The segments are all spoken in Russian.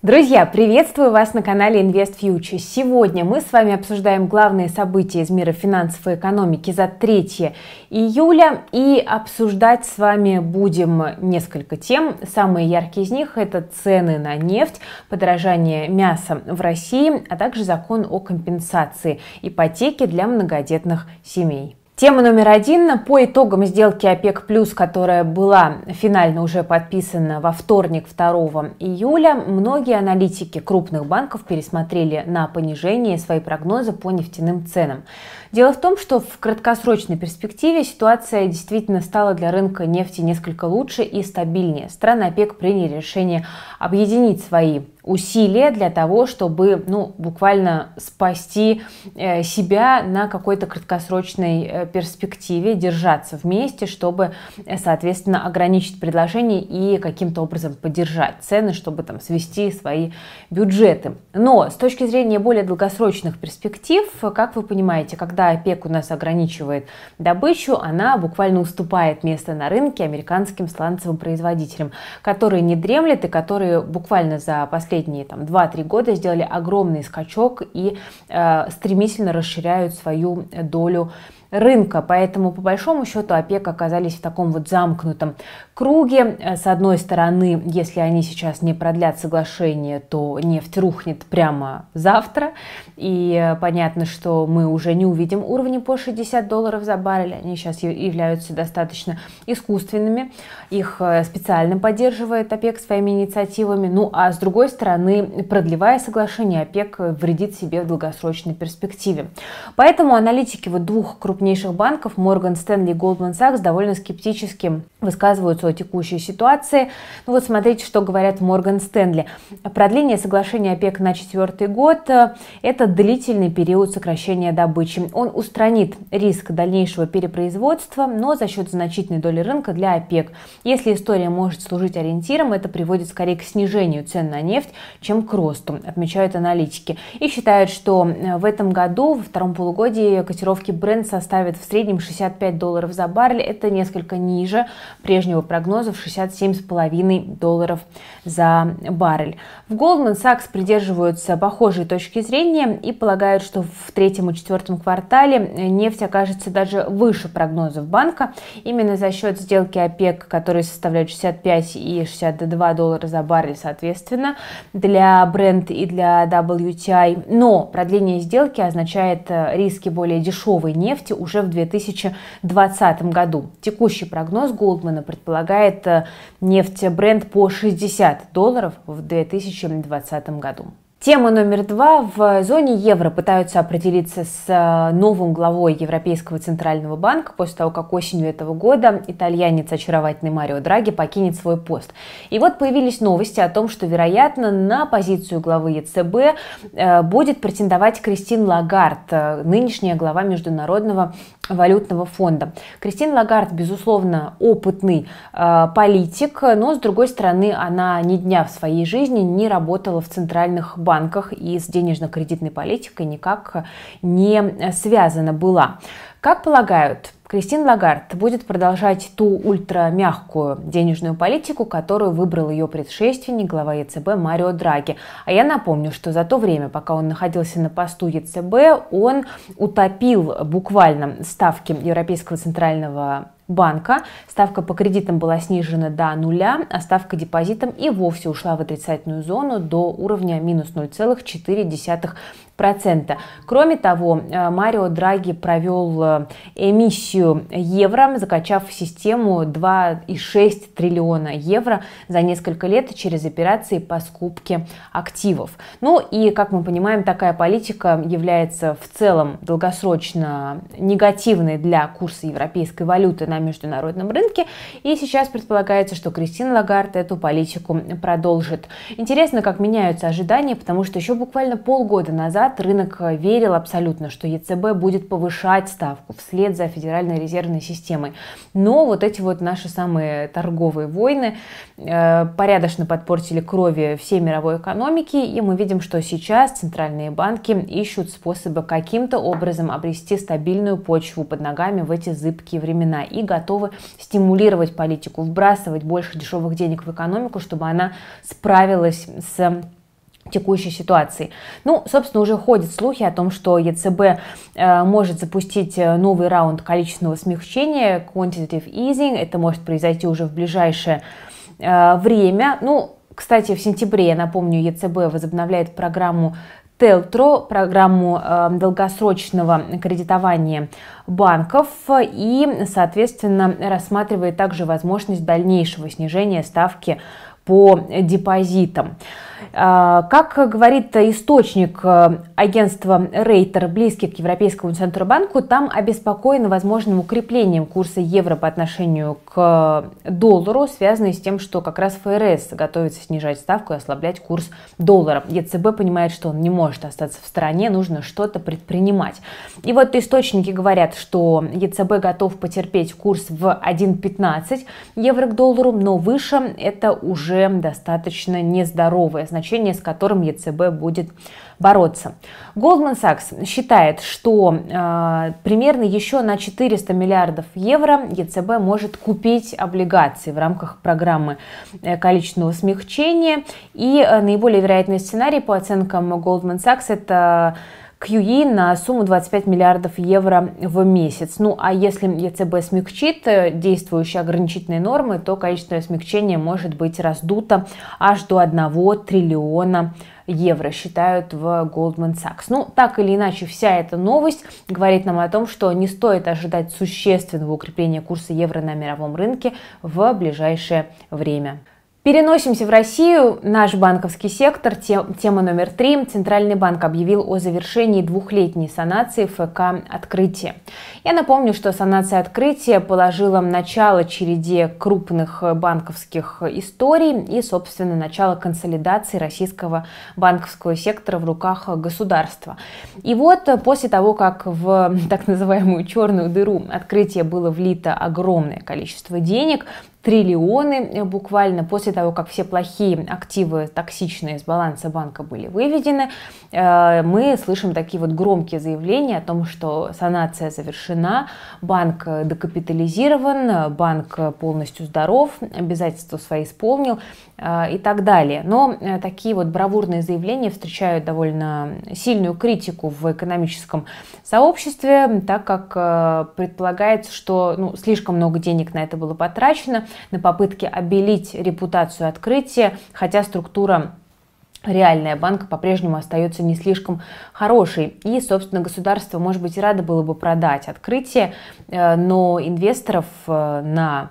Друзья, приветствую вас на канале Invest Future. Сегодня мы с вами обсуждаем главные события из мира финансов и экономики за 3 июля и обсуждать с вами будем несколько тем. Самые яркие из них это цены на нефть, подорожание мяса в России, а также закон о компенсации ипотеки для многодетных семей. Тема номер один. По итогам сделки ОПЕК+, плюс, которая была финально уже подписана во вторник 2 июля, многие аналитики крупных банков пересмотрели на понижение свои прогнозы по нефтяным ценам. Дело в том, что в краткосрочной перспективе ситуация действительно стала для рынка нефти несколько лучше и стабильнее. Страны ОПЕК приняли решение объединить свои усилия для того, чтобы, ну, буквально спасти э, себя на какой-то краткосрочной э, перспективе, держаться вместе, чтобы, э, соответственно, ограничить предложение и каким-то образом поддержать цены, чтобы там свести свои бюджеты. Но с точки зрения более долгосрочных перспектив, как вы понимаете, когда ОПЕК у нас ограничивает добычу, она буквально уступает место на рынке американским сланцевым производителям, которые не дремлят и которые буквально за последние последние там 2-3 года сделали огромный скачок и э, стремительно расширяют свою долю рынка. Поэтому, по большому счету, ОПЕК оказались в таком вот замкнутом круге. Э, с одной стороны, если они сейчас не продлят соглашение, то нефть рухнет прямо завтра. И э, понятно, что мы уже не увидим уровни по 60 долларов за баррель. Они сейчас являются достаточно искусственными. Их э, специально поддерживает ОПЕК своими инициативами. Ну а с другой стороны, продлевая соглашение, ОПЕК вредит себе в долгосрочной перспективе. Поэтому аналитики вот двух крупных крупнейших банков Морган Стэнли и Goldman Sachs довольно скептически высказываются о текущей ситуации. Ну вот смотрите, что говорят Морган Стэнли. Продление соглашения ОПЕК на четвертый год э, – это длительный период сокращения добычи. Он устранит риск дальнейшего перепроизводства, но за счет значительной доли рынка для ОПЕК. Если история может служить ориентиром, это приводит скорее к снижению цен на нефть, чем к росту, отмечают аналитики. И считают, что э, в этом году, во втором полугодии, котировки бренд составят составит в среднем 65 долларов за баррель. Это несколько ниже прежнего прогноза в 67,5 долларов за баррель. В Goldman Sachs придерживаются похожей точки зрения и полагают, что в третьем и четвертом квартале нефть окажется даже выше прогнозов банка. Именно за счет сделки ОПЕК, которые составляют 65 и 62 доллара за баррель, соответственно, для Brent и для WTI. Но продление сделки означает э, риски более дешевой нефти уже в 2020 году. Текущий прогноз Голдмана предполагает э, бренд по 60 долларов в 2020 году. Тема номер два. В зоне евро пытаются определиться с э, новым главой Европейского центрального банка после того, как осенью этого года итальянец очаровательный Марио Драги покинет свой пост. И вот появились новости о том, что, вероятно, на позицию главы ЕЦБ э, будет претендовать Кристин Лагард, э, нынешняя глава Международного валютного фонда. Кристин Лагард, безусловно, опытный политик, но, с другой стороны, она ни дня в своей жизни не работала в центральных банках банках и с денежно-кредитной политикой никак не связана была. Как полагают, Кристин Лагард будет продолжать ту ультрамягкую денежную политику, которую выбрал ее предшественник, глава ЕЦБ Марио Драги. А я напомню, что за то время, пока он находился на посту ЕЦБ, он утопил буквально ставки Европейского центрального банка. Ставка по кредитам была снижена до нуля, а ставка депозитам и вовсе ушла в отрицательную зону до уровня минус 0,4%. Кроме того, э, Марио Драги провел э, эмиссию евро, закачав в систему 2,6 триллиона евро за несколько лет через операции по скупке активов. Ну и, как мы понимаем, такая политика является в целом долгосрочно негативной для курса европейской валюты на международном рынке. И сейчас предполагается, что Кристина Лагард эту политику продолжит. Интересно, как меняются ожидания, потому что еще буквально полгода назад рынок верил абсолютно, что ЕЦБ будет повышать ставку вслед за Федеральной резервной системой. Но вот эти вот наши самые торговые войны э, порядочно подпортили крови всей мировой экономики, и мы видим, что сейчас центральные банки ищут способы каким-то образом обрести стабильную почву под ногами в эти зыбкие времена. И готовы стимулировать политику, вбрасывать больше дешевых денег в экономику, чтобы она справилась с текущей ситуации. Ну, собственно, уже ходят слухи о том, что ЕЦБ э, может запустить э, новый раунд количественного смягчения, quantitative easing, это может произойти уже в ближайшее э, время. Ну, кстати, в сентябре, я напомню, ЕЦБ возобновляет программу Телтро, программу эм, долгосрочного кредитования банков и, соответственно, рассматривает также возможность дальнейшего снижения ставки по депозитам. А, как говорит источник э, агентства Рейтер, близкий к Европейскому Центробанку, там обеспокоены возможным укреплением курса евро по отношению к э, доллару, связанное с тем, что как раз ФРС готовится снижать ставку и ослаблять курс доллара. ЕЦБ понимает, что он не может остаться в стороне, нужно что-то предпринимать. И вот источники говорят, что ЕЦБ готов потерпеть курс в 1,15 евро к доллару, но выше это уже достаточно нездоровое значение, с которым ЕЦБ будет бороться. Goldman Sachs считает, что э, примерно еще на 400 миллиардов евро ЕЦБ может купить облигации в рамках программы э, количественного смягчения. И э, наиболее вероятный сценарий по оценкам Goldman Sachs это QE на сумму 25 миллиардов евро в месяц. Ну а если ЕЦБ смягчит э, действующие ограничительные нормы, то количественное смягчение может быть раздуто аж до 1 триллиона евро, считают в Goldman Sachs. Ну, так или иначе, вся эта новость говорит нам о том, что не стоит ожидать существенного укрепления курса евро на мировом рынке в ближайшее время. Переносимся в Россию. Наш банковский сектор, тема номер три. Центральный банк объявил о завершении двухлетней санации ФК «Открытие». Я напомню, что санация «Открытие» положила начало череде крупных банковских историй и, собственно, начало консолидации российского банковского сектора в руках государства. И вот после того, как в так называемую черную дыру «Открытие» было влито огромное количество денег, триллионы э, буквально после того, как все плохие активы токсичные с баланса банка были выведены, э, мы слышим такие вот громкие заявления о том, что санация завершена, банк э, докапитализирован, банк полностью здоров, обязательства свои исполнил и так далее. Но такие вот бравурные заявления встречают довольно сильную критику в экономическом сообществе, так как предполагается, что ну, слишком много денег на это было потрачено, на попытке обелить репутацию открытия, хотя структура реальная банка по-прежнему остается не слишком хорошей. И, собственно, государство, может быть, и радо было бы продать открытие, э, но инвесторов э, на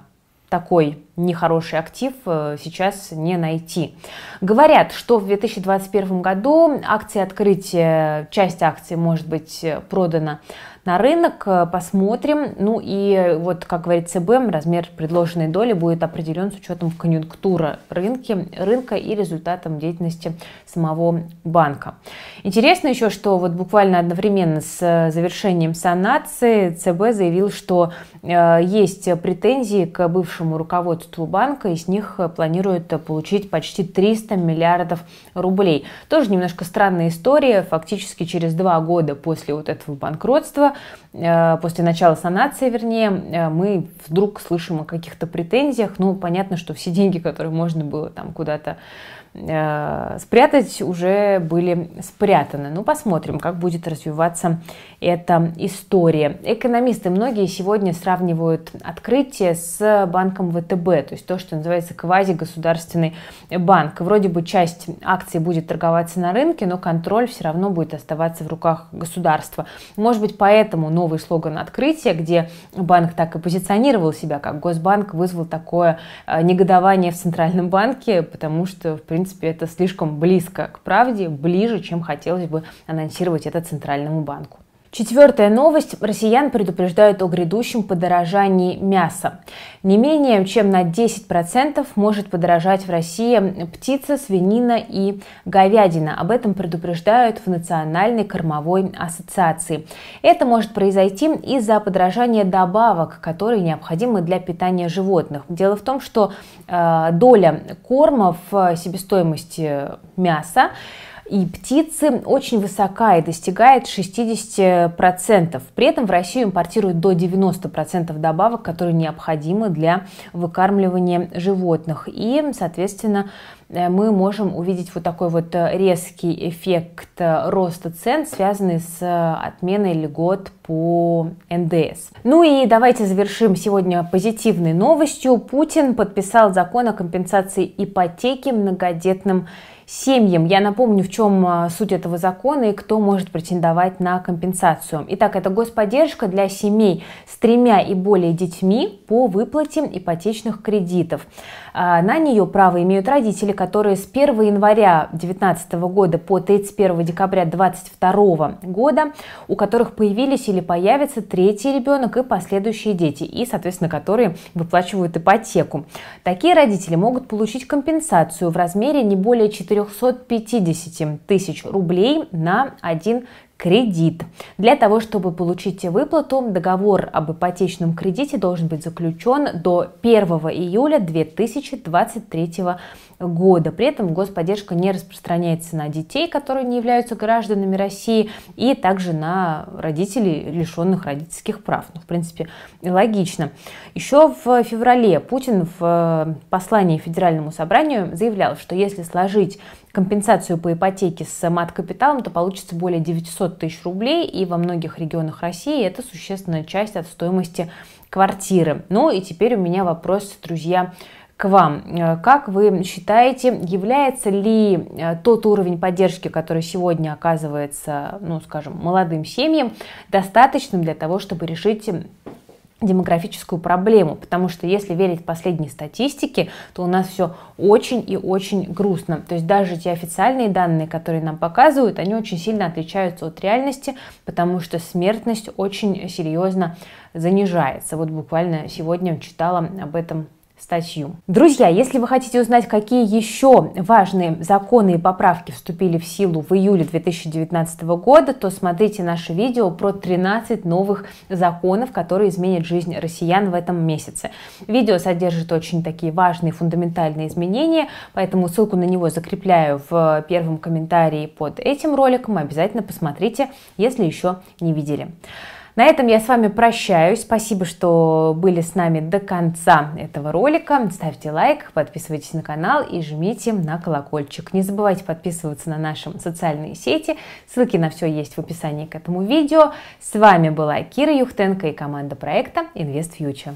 такой нехороший актив э, сейчас не найти. Говорят, что в 2021 году акции открытия, часть акций может быть продана на рынок, э, посмотрим. Ну и вот, как говорит ЦБ, размер предложенной доли будет определен с учетом конъюнктуры рынки, рынка и результатом деятельности самого банка. Интересно еще, что вот буквально одновременно с э, завершением санации ЦБ заявил, что э, есть претензии к бывшему руководству банка, и с них планируют получить почти 300 миллиардов рублей. Тоже немножко странная история. Фактически через два года после вот этого банкротства Э, после начала санации, вернее, э, мы вдруг слышим о каких-то претензиях. Ну, понятно, что все деньги, которые можно было там куда-то э, спрятать, уже были спрятаны. Ну, посмотрим, как будет развиваться эта история. Экономисты многие сегодня сравнивают открытие с банком ВТБ, то есть то, что называется квази-государственный банк. Вроде бы часть акций будет торговаться на рынке, но контроль все равно будет оставаться в руках государства. Может быть, поэтому поэтому новый слоган открытия, где банк так и позиционировал себя как Госбанк, вызвал такое э, негодование в Центральном банке, потому что, в принципе, это слишком близко к правде, ближе, чем хотелось бы анонсировать это Центральному банку. Четвертая новость. Россиян предупреждают о грядущем подорожании мяса. Не менее чем на 10% может подорожать в России птица, свинина и говядина. Об этом предупреждают в Национальной кормовой ассоциации. Это может произойти из-за подорожания добавок, которые необходимы для питания животных. Дело в том, что э, доля корма в себестоимости мяса и птицы очень высока и достигает 60%. При этом в Россию импортируют до 90% добавок, которые необходимы для выкармливания животных. И, соответственно, э, мы можем увидеть вот такой вот э, резкий эффект э, роста цен, связанный с отменой льгот по НДС. Ну и давайте завершим сегодня позитивной новостью. Путин подписал закон о компенсации ипотеки многодетным семьям. Я напомню, в чем а, суть этого закона и кто может претендовать на компенсацию. Итак, это господдержка для семей с тремя и более детьми по выплате ипотечных кредитов. А, на нее право имеют родители, которые с 1 января 2019 года по 31 декабря 2022 года, у которых появились или появятся третий ребенок и последующие дети, и, соответственно, которые выплачивают ипотеку. Такие родители могут получить компенсацию в размере не более 4 350 тысяч рублей на один кредит. Для того, чтобы получить выплату, договор об ипотечном кредите должен быть заключен до 1 июля 2023 года года. При этом господдержка не распространяется на детей, которые не являются гражданами России, и также на родителей, лишенных родительских прав. Ну, в принципе, логично. Еще в феврале Путин в э, послании Федеральному собранию заявлял, что если сложить компенсацию по ипотеке с мат-капиталом, то получится более 900 тысяч рублей, и во многих регионах России это существенная часть от стоимости квартиры. Ну и теперь у меня вопрос, друзья, к вам. Э, как вы считаете, является ли э, тот уровень поддержки, который сегодня оказывается, ну, скажем, молодым семьям, достаточным для того, чтобы решить демографическую проблему, потому что если верить последней статистике, то у нас все очень и очень грустно. То есть даже те официальные данные, которые нам показывают, они очень сильно отличаются от реальности, потому что смертность очень серьезно занижается. Вот буквально сегодня читала об этом статью. Друзья, если вы хотите узнать, какие еще важные законы и поправки вступили в силу в июле 2019 года, то смотрите наше видео про 13 новых законов, которые изменят жизнь россиян в этом месяце. Видео содержит очень такие важные фундаментальные изменения, поэтому ссылку на него закрепляю в первом комментарии под этим роликом. Обязательно посмотрите, если еще не видели. На этом я с вами прощаюсь. Спасибо, что были с нами до конца этого ролика. Ставьте лайк, подписывайтесь на канал и жмите на колокольчик. Не забывайте подписываться на наши социальные сети. Ссылки на все есть в описании к этому видео. С вами была Кира Юхтенко и команда проекта InvestFuture.